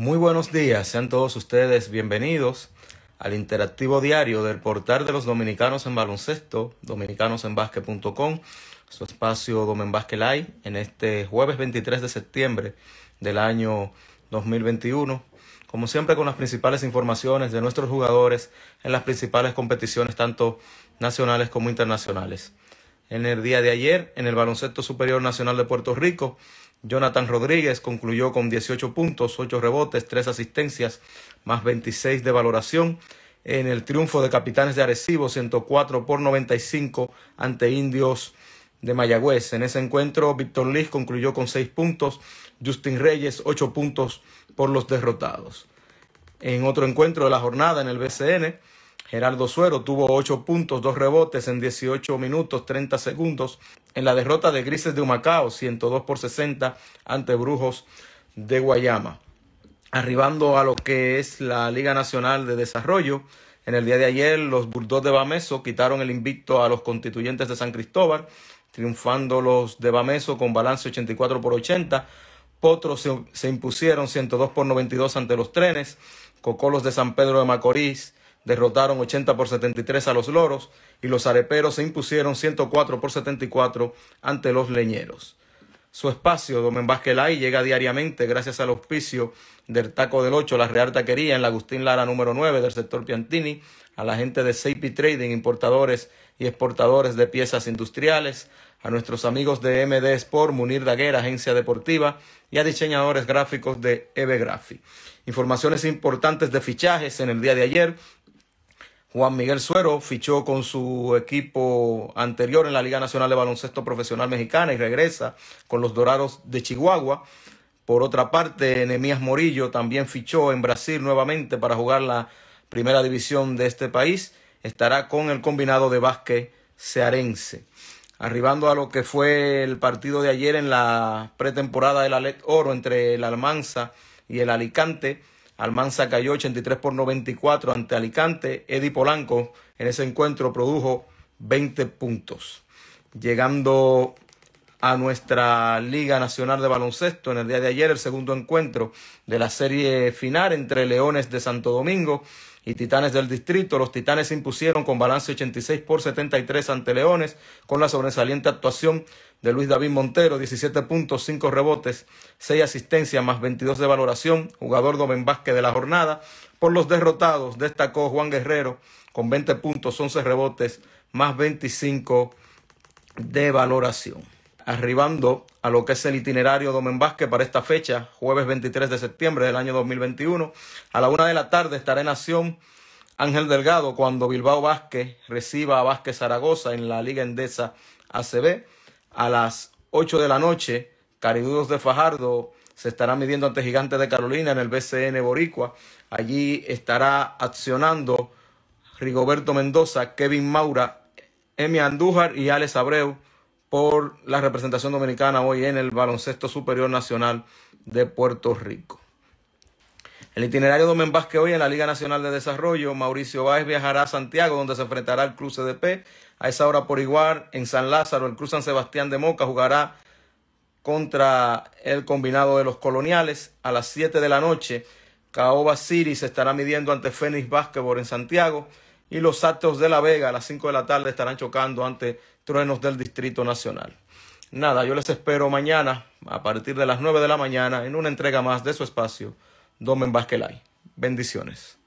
Muy buenos días, sean todos ustedes bienvenidos al interactivo diario del portal de los dominicanos en baloncesto, dominicanosenbasque.com, su espacio Domen Basque Live, en este jueves 23 de septiembre del año 2021. Como siempre, con las principales informaciones de nuestros jugadores en las principales competiciones, tanto nacionales como internacionales. En el día de ayer, en el Baloncesto Superior Nacional de Puerto Rico, Jonathan Rodríguez concluyó con 18 puntos, 8 rebotes, 3 asistencias, más 26 de valoración en el triunfo de Capitanes de Arecibo 104 por 95 ante Indios de Mayagüez. En ese encuentro, Víctor Liz concluyó con 6 puntos, Justin Reyes 8 puntos por los derrotados. En otro encuentro de la jornada en el BCN, Gerardo Suero tuvo 8 puntos, 2 rebotes en 18 minutos 30 segundos en la derrota de Grises de Humacao, 102 por 60 ante Brujos de Guayama. Arribando a lo que es la Liga Nacional de Desarrollo, en el día de ayer los Burdós de Bameso quitaron el invicto a los constituyentes de San Cristóbal, triunfando los de Bameso con balance 84 por 80. Potros se, se impusieron 102 por 92 ante los trenes. Cocolos de San Pedro de Macorís derrotaron 80 por 73 a los Loros y los Areperos se impusieron 104 por 74 ante los Leñeros. Su espacio, Domen Vázquez llega diariamente gracias al auspicio del Taco del 8, la Real Taquería en la Agustín Lara número 9 del sector Piantini, a la gente de CP Trading, importadores y exportadores de piezas industriales, a nuestros amigos de MD Sport, Munir Daguera, agencia deportiva, y a diseñadores gráficos de e Graphic. Informaciones importantes de fichajes en el día de ayer. Juan Miguel Suero fichó con su equipo anterior en la Liga Nacional de Baloncesto Profesional Mexicana y regresa con los Dorados de Chihuahua. Por otra parte, Nemías Morillo también fichó en Brasil nuevamente para jugar la primera división de este país. Estará con el combinado de básquet searense. Arribando a lo que fue el partido de ayer en la pretemporada del la Oro entre el Almanza y el Alicante. Almanza cayó 83 por 94 ante Alicante. Eddie Polanco en ese encuentro produjo 20 puntos. Llegando a nuestra Liga Nacional de Baloncesto en el día de ayer, el segundo encuentro de la serie final entre Leones de Santo Domingo y Titanes del Distrito. Los Titanes impusieron con balance 86 por 73 ante Leones, con la sobresaliente actuación de Luis David Montero, 17 puntos, 5 rebotes, 6 asistencias más 22 de valoración, jugador Domen Vázquez de la jornada. Por los derrotados destacó Juan Guerrero con 20 puntos, 11 rebotes, más 25 de valoración arribando a lo que es el itinerario de Vázquez para esta fecha, jueves 23 de septiembre del año 2021. A la una de la tarde estará en acción Ángel Delgado cuando Bilbao Vázquez reciba a Vázquez Zaragoza en la Liga Endesa ACB. A las 8 de la noche, Caridudos de Fajardo se estará midiendo ante Gigantes de Carolina en el BCN Boricua. Allí estará accionando Rigoberto Mendoza, Kevin Maura, Emi Andújar y Alex Abreu por la representación dominicana hoy en el Baloncesto Superior Nacional de Puerto Rico. El itinerario de Men Vázquez hoy en la Liga Nacional de Desarrollo, Mauricio Báez viajará a Santiago, donde se enfrentará al Cruz CDP. A esa hora por igual, en San Lázaro, el Cruz San Sebastián de Moca jugará contra el combinado de los coloniales. A las 7 de la noche, Caoba City se estará midiendo ante Fénix Basketball en Santiago y los actos de la Vega a las 5 de la tarde estarán chocando ante truenos del Distrito Nacional. Nada, yo les espero mañana a partir de las 9 de la mañana en una entrega más de su espacio, Domen Basquelay. Bendiciones.